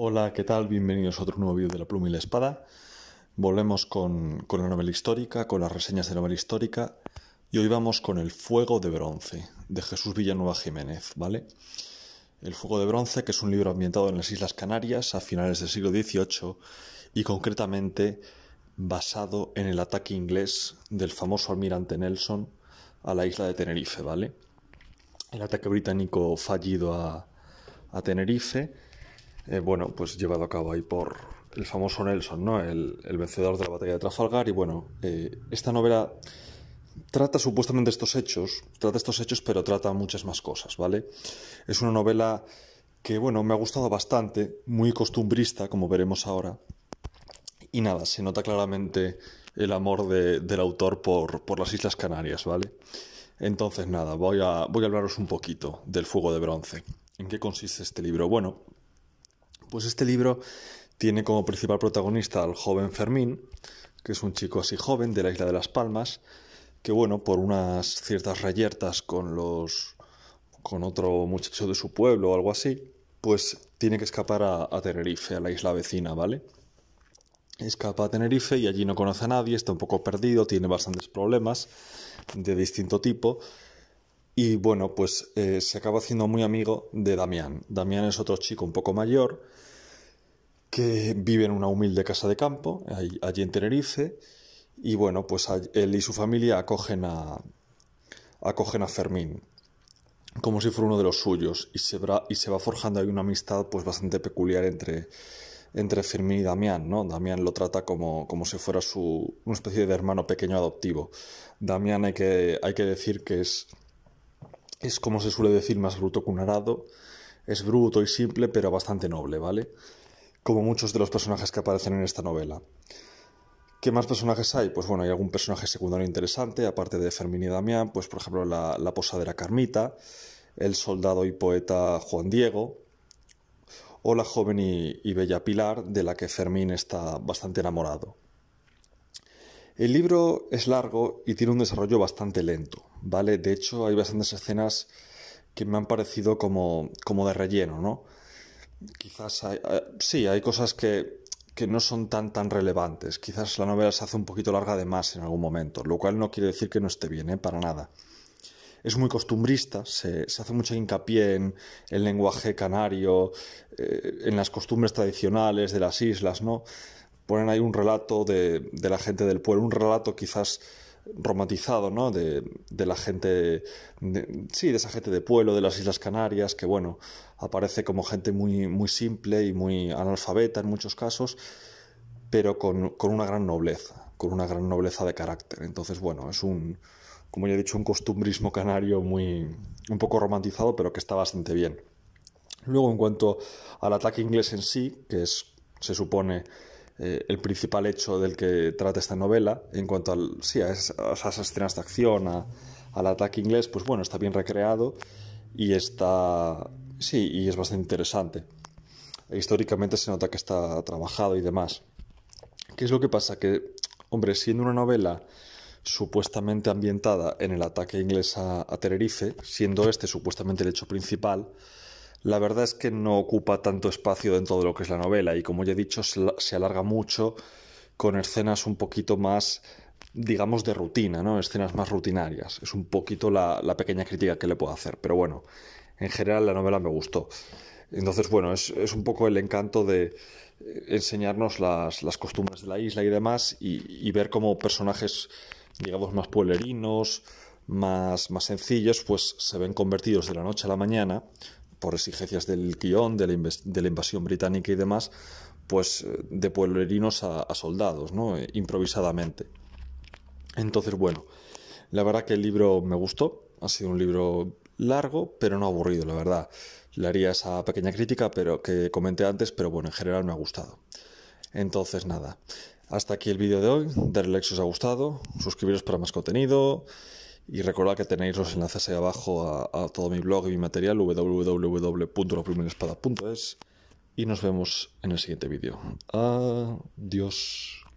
Hola, ¿qué tal? Bienvenidos a otro nuevo vídeo de La Pluma y la Espada. Volvemos con, la novela histórica, con las reseñas de novela histórica, y hoy vamos con El Fuego de Bronce, de Jesús Villanueva Jiménez, ¿vale? El Fuego de Bronce, que es un libro ambientado en las Islas Canarias a finales del siglo XVIII y concretamente basado en el ataque inglés del famoso almirante Nelson a la isla de Tenerife, ¿vale? El ataque británico fallido a, a Tenerife eh, bueno, pues llevado a cabo ahí por el famoso Nelson, ¿no? El, vencedor de la batalla de Trafalgar. Y bueno, eh, esta novela trata supuestamente estos hechos, trata estos hechos, pero trata muchas más cosas, ¿vale? Es una novela que, bueno, me ha gustado bastante, muy costumbrista, como veremos ahora. Y nada, se nota claramente el amor del autor por, por, las Islas Canarias, ¿vale? Entonces, nada, voy a, voy a hablaros un poquito del Fuego de Bronce. ¿En qué consiste este libro? Bueno, pues este libro tiene como principal protagonista al joven Fermín, que es un chico así joven de la isla de Las Palmas, que bueno, por unas ciertas reyertas con los con otro muchacho de su pueblo o algo así, pues tiene que escapar a Tenerife, a la isla vecina, ¿vale? Escapa a Tenerife y allí no conoce a nadie, está un poco perdido, tiene bastantes problemas de distinto tipo y bueno, pues eh, se acaba haciendo muy amigo de Damián. Damián es otro chico un poco mayor que vive en una humilde casa de campo, allí en Tenerife. Y bueno, pues él y su familia acogen a, acogen a Fermín como si fuera uno de los suyos y se, va, y se va forjando ahí una amistad pues bastante peculiar entre, entre Fermín y Damián, ¿no? Damián lo trata como, como si fuera su, una especie de hermano pequeño adoptivo. Damián hay que, hay que decir que es es como se suele decir más bruto que un arado, es bruto y simple pero bastante noble, ¿vale? Como muchos de los personajes que aparecen en esta novela. ¿Qué más personajes hay? Pues bueno, hay algún personaje secundario interesante, aparte de Fermín y Damián, pues por ejemplo la, posadera Carmita, el soldado y poeta Juan Diego, o la joven y bella Pilar, de la que Fermín está bastante enamorado. El libro es largo y tiene un desarrollo bastante lento, ¿vale? De hecho, hay bastantes escenas que me han parecido como, como de relleno, ¿no? Quizás hay, eh, sí, hay cosas que, no son tan, tan relevantes. Quizás la novela se hace un poquito larga de más en algún momento, lo cual no quiere decir que no esté bien, ¿eh? Para nada. Es muy costumbrista, se, hace mucho hincapié en el lenguaje canario, eh, en las costumbres tradicionales de las islas, ¿no? ponen ahí un relato de, la gente del pueblo, un relato quizás romantizado, ¿no? De, la gente, sí, de esa gente de pueblo, de las Islas Canarias, que bueno, aparece como gente muy, muy simple y muy analfabeta en muchos casos, pero con, una gran nobleza, con una gran nobleza de carácter. Entonces, bueno, es un, como ya he dicho, un costumbrismo canario muy, un poco romantizado, pero que está bastante bien. Luego, en cuanto al ataque inglés en sí, que es, se supone, eh, el principal hecho del que trata esta novela, en cuanto al, sí, a, esas, escenas de acción, al ataque inglés, pues bueno, está bien recreado y está, sí, y es bastante interesante. Históricamente se nota que está trabajado y demás. ¿Qué es lo que pasa? Que, hombre, siendo una novela supuestamente ambientada en el ataque inglés a, a Tenerife, siendo este supuestamente el hecho principal, la verdad es que no ocupa tanto espacio dentro de lo que es la novela y como ya he dicho se alarga mucho con escenas un poquito más digamos de rutina, ¿no? escenas más rutinarias. Es un poquito la, la pequeña crítica que le puedo hacer, pero bueno, en general la novela me gustó. Entonces, bueno, es, es un poco el encanto de eh, enseñarnos las, las costumbres de la isla y demás y, ver cómo personajes, digamos, más pueblerinos, más, más sencillos, pues se ven convertidos de la noche a la mañana por exigencias del guión, de la, invasión británica y demás, pues eh, de pueblerinos a, soldados, ¿no? Eh, improvisadamente. Entonces, bueno, la verdad que el libro me gustó, ha sido un libro largo, pero no aburrido, la verdad. Le haría esa pequeña crítica pero que comenté antes, pero bueno, en general me ha gustado. Entonces, nada. Hasta aquí el vídeo de hoy. Darle like si os ha gustado. Suscribiros para más contenido. Y recordad que tenéis los enlaces ahí abajo a, todo mi blog y mi material www.laprimerespada.es y nos vemos en el siguiente vídeo. Adiós.